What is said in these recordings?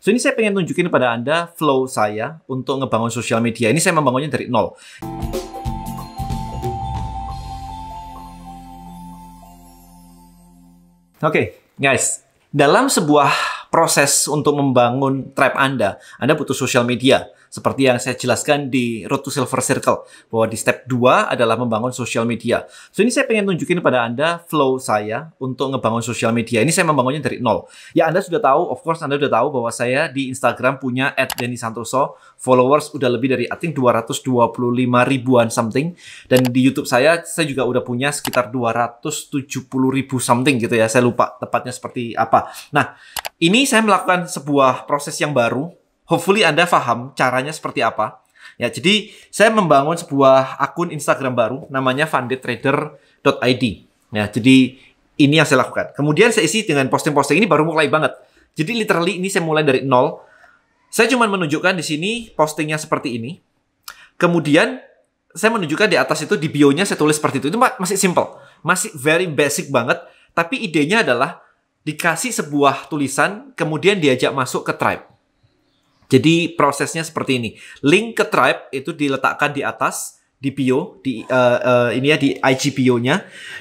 So ini saya pengen tunjukin pada Anda flow saya untuk ngebangun sosial media. Ini saya membangunnya dari nol. Oke, okay, guys. Dalam sebuah proses untuk membangun tribe Anda, Anda butuh social media. Seperti yang saya jelaskan di Road to Silver Circle, bahwa di step 2 adalah membangun social media. So ini saya pengen tunjukin pada Anda flow saya untuk ngebangun social media. Ini saya membangunnya dari nol. Ya Anda sudah tahu, of course Anda sudah tahu bahwa saya di Instagram punya santoso followers udah lebih dari I think 225 ribuan something. Dan di YouTube saya, saya juga udah punya sekitar 270 ribu something gitu ya. Saya lupa tepatnya seperti apa. Nah, ini saya melakukan sebuah proses yang baru. Hopefully Anda paham caranya seperti apa. Ya, jadi saya membangun sebuah akun Instagram baru namanya fundedtrader.id. Ya, jadi ini yang saya lakukan. Kemudian saya isi dengan posting-posting ini baru mulai banget. Jadi literally ini saya mulai dari nol. Saya cuma menunjukkan di sini postingnya seperti ini. Kemudian saya menunjukkan di atas itu di bio-nya saya tulis seperti itu. Itu masih simple, masih very basic banget. Tapi idenya adalah dikasih sebuah tulisan, kemudian diajak masuk ke tribe. Jadi prosesnya seperti ini. Link ke tribe itu diletakkan di atas di bio di uh, uh, ini ya di IGPO-nya.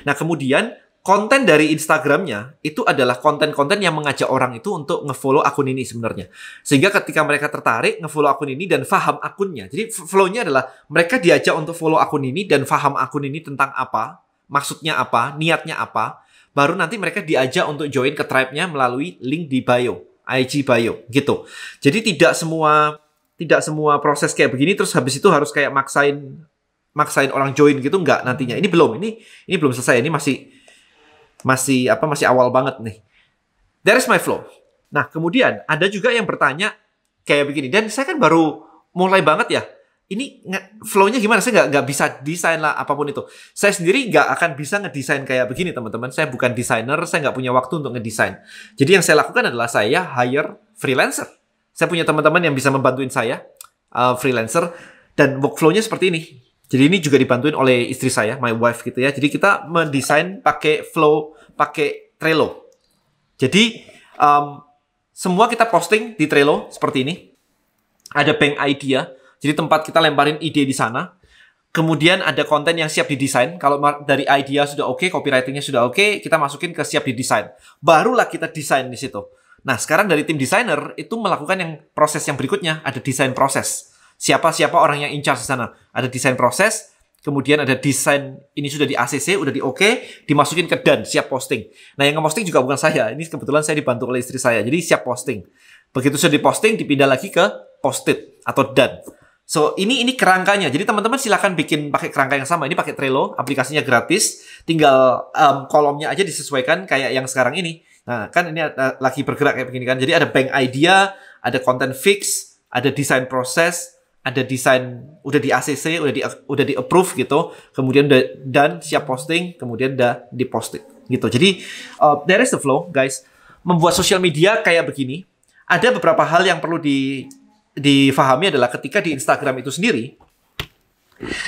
Nah, kemudian konten dari Instagramnya itu adalah konten-konten yang mengajak orang itu untuk ngefollow akun ini sebenarnya. Sehingga ketika mereka tertarik ngefollow akun ini dan faham akunnya. Jadi flow-nya adalah mereka diajak untuk follow akun ini dan faham akun ini tentang apa, maksudnya apa, niatnya apa baru nanti mereka diajak untuk join ke tribe-nya melalui link di bio, IG bio gitu. Jadi tidak semua tidak semua proses kayak begini terus habis itu harus kayak maksain maksain orang join gitu nggak nantinya. Ini belum, ini ini belum selesai, ini masih masih apa masih awal banget nih. There is my flow. Nah, kemudian ada juga yang bertanya kayak begini dan saya kan baru mulai banget ya ini flow-nya gimana? Saya nggak bisa desain lah apapun itu. Saya sendiri nggak akan bisa ngedesain kayak begini teman-teman. Saya bukan desainer, saya nggak punya waktu untuk ngedesain. Jadi yang saya lakukan adalah saya hire freelancer. Saya punya teman-teman yang bisa membantuin saya uh, freelancer dan workflow-nya seperti ini. Jadi ini juga dibantuin oleh istri saya, my wife gitu ya. Jadi kita mendesain pakai flow, pakai Trello. Jadi um, semua kita posting di Trello seperti ini. Ada bank idea jadi tempat kita lemparin ide di sana. Kemudian ada konten yang siap didesain. Kalau dari idea sudah oke, okay, copywritingnya sudah oke, okay, kita masukin ke siap didesain. Barulah kita desain di situ. Nah, sekarang dari tim desainer itu melakukan yang proses yang berikutnya ada desain proses. Siapa-siapa orang yang in charge di sana. Ada desain proses, kemudian ada desain ini sudah di ACC, sudah di oke, dimasukin ke dan siap posting. Nah yang ngeposting juga bukan saya, ini kebetulan saya dibantu oleh istri saya, jadi siap posting. Begitu sudah diposting, dipindah lagi ke posted atau done. So, ini ini kerangkanya. Jadi teman-teman silahkan bikin pakai kerangka yang sama. Ini pakai Trello, aplikasinya gratis. Tinggal um, kolomnya aja disesuaikan kayak yang sekarang ini. Nah, kan ini ada, eh, lagi bergerak kayak begini kan. Jadi ada bank idea, ada content fix, ada design proses, ada desain udah di ACC, udah di udah di approve gitu. Kemudian udah dan siap posting, kemudian udah di posting gitu. Jadi uh, there is the flow, guys. Membuat sosial media kayak begini, ada beberapa hal yang perlu di difahami adalah ketika di Instagram itu sendiri,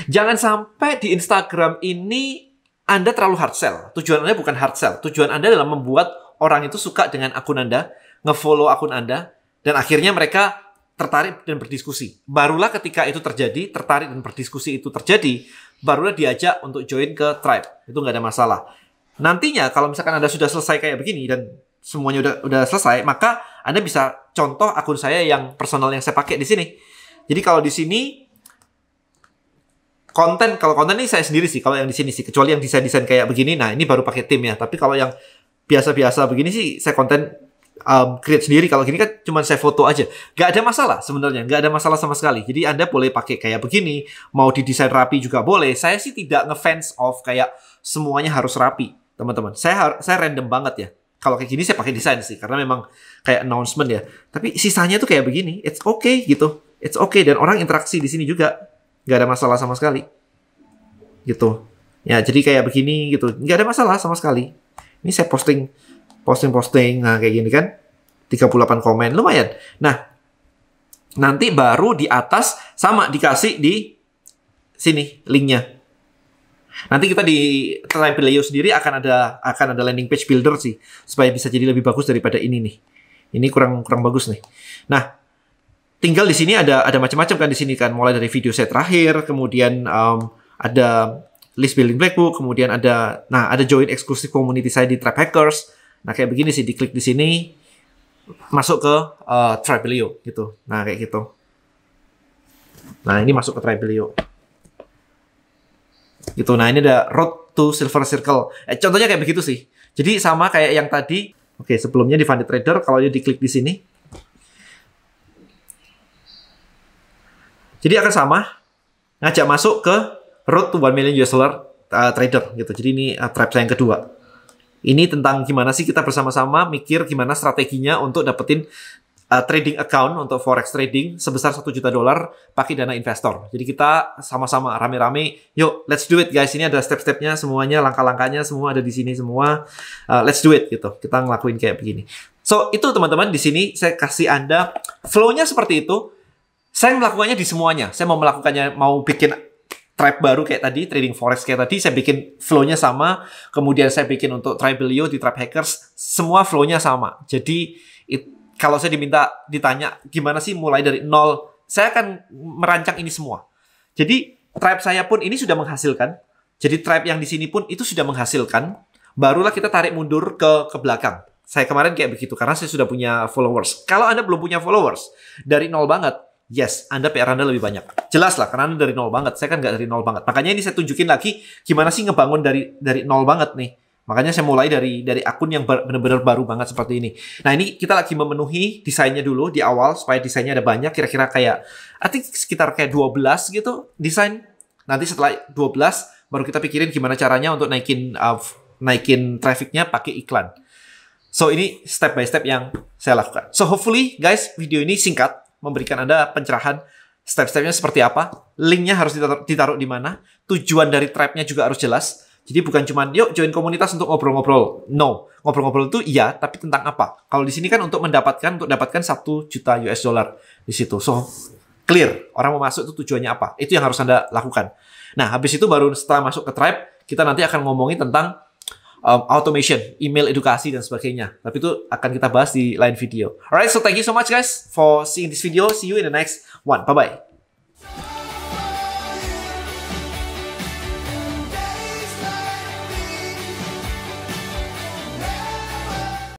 jangan sampai di Instagram ini Anda terlalu hard sell. Tujuan Anda bukan hard sell. Tujuan Anda adalah membuat orang itu suka dengan akun Anda, nge follow akun Anda, dan akhirnya mereka tertarik dan berdiskusi. Barulah ketika itu terjadi, tertarik dan berdiskusi itu terjadi, barulah diajak untuk join ke tribe. Itu nggak ada masalah. Nantinya kalau misalkan Anda sudah selesai kayak begini dan semuanya udah udah selesai, maka anda bisa contoh akun saya yang personal yang saya pakai di sini. Jadi kalau di sini konten kalau konten ini saya sendiri sih kalau yang di sini sih kecuali yang desain desain kayak begini nah ini baru pakai tim ya tapi kalau yang biasa-biasa begini sih saya konten um, create sendiri kalau gini kan cuma saya foto aja nggak ada masalah sebenarnya nggak ada masalah sama sekali jadi anda boleh pakai kayak begini mau didesain rapi juga boleh saya sih tidak ngefans of kayak semuanya harus rapi teman-teman saya saya random banget ya kalau kayak gini saya pakai desain sih karena memang kayak announcement ya. Tapi sisanya tuh kayak begini, it's okay gitu. It's okay dan orang interaksi di sini juga nggak ada masalah sama sekali. Gitu. Ya, jadi kayak begini gitu. nggak ada masalah sama sekali. Ini saya posting posting posting nah kayak gini kan. 38 komen lumayan. Nah, nanti baru di atas sama dikasih di sini linknya Nanti kita di Trapileo sendiri akan ada akan ada landing page builder sih supaya bisa jadi lebih bagus daripada ini nih. Ini kurang kurang bagus nih. Nah, tinggal di sini ada ada macam-macam kan di sini kan mulai dari video saya terakhir, kemudian um, ada list building blackbook, kemudian ada nah ada join eksklusif community saya di Trap Hackers. Nah, kayak begini sih diklik di sini masuk ke uh, Trapileo gitu. Nah, kayak gitu. Nah, ini masuk ke Trapileo gitu. Nah, ini ada road to silver circle. Eh, contohnya kayak begitu sih. Jadi sama kayak yang tadi. Oke, sebelumnya di funded trader kalau diklik di sini. Jadi akan sama ngajak masuk ke road to One million US dollar uh, trader gitu. Jadi ini uh, eh, trap saya yang kedua. Ini tentang gimana sih kita bersama-sama mikir gimana strateginya untuk dapetin uh, trading account untuk forex trading sebesar 1 juta dolar pakai dana investor. Jadi kita sama-sama rame-rame, yuk let's do it guys. Ini ada step-stepnya semuanya, langkah-langkahnya semua ada di sini semua. Uh, let's do it gitu. Kita ngelakuin kayak begini. So, itu teman-teman di sini saya kasih Anda flow-nya seperti itu. Saya melakukannya di semuanya. Saya mau melakukannya mau bikin trap baru kayak tadi, trading forex kayak tadi, saya bikin flow-nya sama, kemudian saya bikin untuk Tribelio di Trap Hackers, semua flow-nya sama. Jadi, it, kalau saya diminta ditanya gimana sih mulai dari nol, saya akan merancang ini semua. Jadi tribe saya pun ini sudah menghasilkan. Jadi tribe yang di sini pun itu sudah menghasilkan. Barulah kita tarik mundur ke ke belakang. Saya kemarin kayak begitu karena saya sudah punya followers. Kalau Anda belum punya followers dari nol banget, yes, Anda PR Anda lebih banyak. Jelas lah karena Anda dari nol banget. Saya kan nggak dari nol banget. Makanya ini saya tunjukin lagi gimana sih ngebangun dari dari nol banget nih. Makanya saya mulai dari dari akun yang benar-benar baru banget seperti ini. Nah ini kita lagi memenuhi desainnya dulu di awal supaya desainnya ada banyak. Kira-kira kayak, I think sekitar kayak 12 gitu desain. Nanti setelah 12 baru kita pikirin gimana caranya untuk naikin uh, naikin trafficnya pakai iklan. So ini step by step yang saya lakukan. So hopefully guys video ini singkat memberikan anda pencerahan step-stepnya seperti apa, linknya harus ditaruh, ditaruh di mana, tujuan dari trapnya juga harus jelas jadi bukan cuma yuk join komunitas untuk ngobrol-ngobrol. No, ngobrol-ngobrol itu iya, tapi tentang apa? Kalau di sini kan untuk mendapatkan untuk dapatkan 1 juta US dollar di situ. So clear, orang mau masuk itu tujuannya apa? Itu yang harus Anda lakukan. Nah, habis itu baru setelah masuk ke tribe, kita nanti akan ngomongin tentang um, automation, email edukasi dan sebagainya. Tapi itu akan kita bahas di lain video. Alright, so thank you so much guys for seeing this video. See you in the next one. Bye bye.